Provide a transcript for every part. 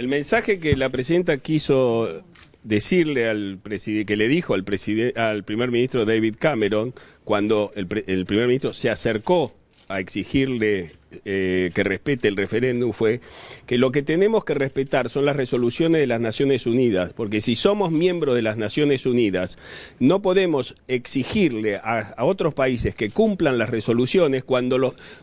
El mensaje que la presidenta quiso decirle al presidente, que le dijo al, al primer ministro David Cameron, cuando el, el primer ministro se acercó a exigirle eh, que respete el referéndum fue que lo que tenemos que respetar son las resoluciones de las Naciones Unidas, porque si somos miembros de las Naciones Unidas, no podemos exigirle a, otros países que cumplan las resoluciones cuando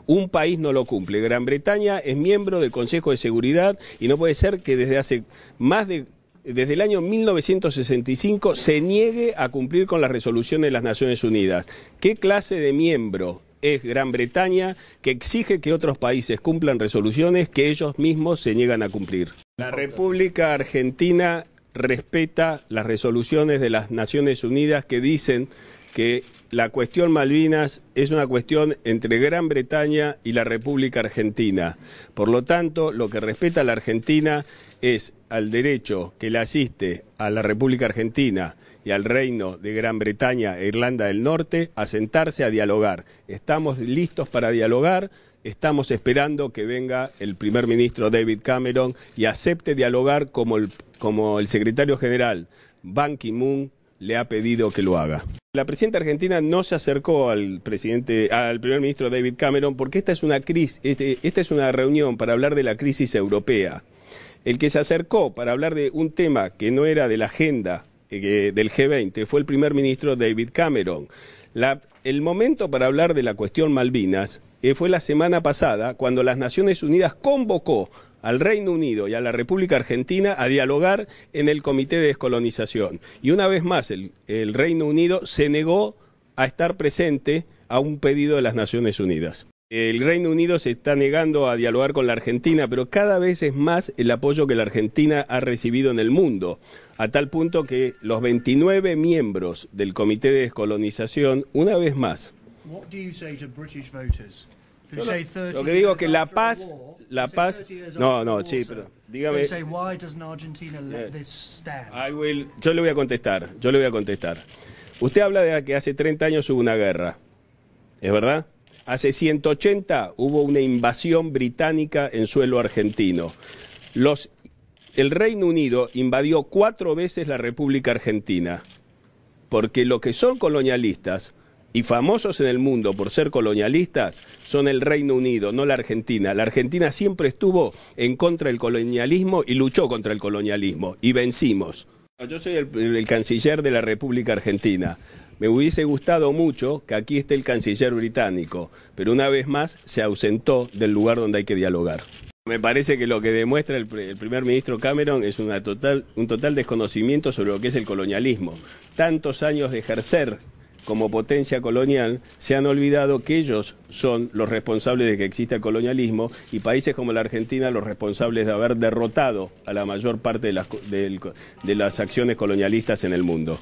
un país no lo cumple. Gran Bretaña es miembro del Consejo de Seguridad y no puede ser que desde hace más de desde el año 1965 se niegue a cumplir con las resoluciones de las Naciones Unidas. ¿Qué clase de miembro es Gran Bretaña, que exige que otros países cumplan resoluciones que ellos mismos se niegan a cumplir. La República Argentina respeta las resoluciones de las Naciones Unidas que dicen que la cuestión Malvinas es una cuestión entre Gran Bretaña y la República Argentina. Por lo tanto, lo que respeta a la Argentina es al derecho que le asiste a la República Argentina y al Reino de Gran Bretaña e Irlanda del Norte a sentarse a dialogar. Estamos listos para dialogar, estamos esperando que venga el primer ministro David Cameron y acepte dialogar como el, como el secretario general Ban Ki-moon le ha pedido que lo haga. La presidenta argentina no se acercó al presidente, al primer ministro David Cameron porque esta es una este, esta es una reunión para hablar de la crisis europea. El que se acercó para hablar de un tema que no era de la agenda eh, del G20 fue el primer ministro David Cameron. el momento para hablar de la cuestión Malvinas eh, fue la semana pasada cuando las Naciones Unidas convocó al Reino Unido y a la República Argentina a dialogar en el Comité de Descolonización. Y una vez más, el, Reino Unido se negó a estar presente a un pedido de las Naciones Unidas. El Reino Unido se está negando a dialogar con la Argentina, pero cada vez es más el apoyo que la Argentina ha recibido en el mundo, a tal punto que los 29 miembros del Comité de Descolonización, una vez más. Lo, que digo es que la paz, la paz, no, no, sí, pero dígame. yo le voy a contestar, yo le voy a contestar. Usted habla de que hace 30 años hubo una guerra, ¿es verdad? Hace 180 hubo una invasión británica en suelo argentino. Los, el Reino Unido invadió cuatro veces la República Argentina, porque lo que son colonialistas y famosos en el mundo por ser colonialistas son el Reino Unido, no la Argentina. La Argentina siempre estuvo en contra del colonialismo y luchó contra el colonialismo y vencimos. Yo soy el, canciller de la República Argentina. Me hubiese gustado mucho que aquí esté el canciller británico, pero una vez más se ausentó del lugar donde hay que dialogar. Me parece que lo que demuestra el, primer ministro Cameron es un total desconocimiento sobre lo que es el colonialismo. Tantos años de ejercer como potencia colonial, se han olvidado que ellos son los responsables de que exista el colonialismo y países como la Argentina los responsables de haber derrotado a la mayor parte de las, de las acciones colonialistas en el mundo.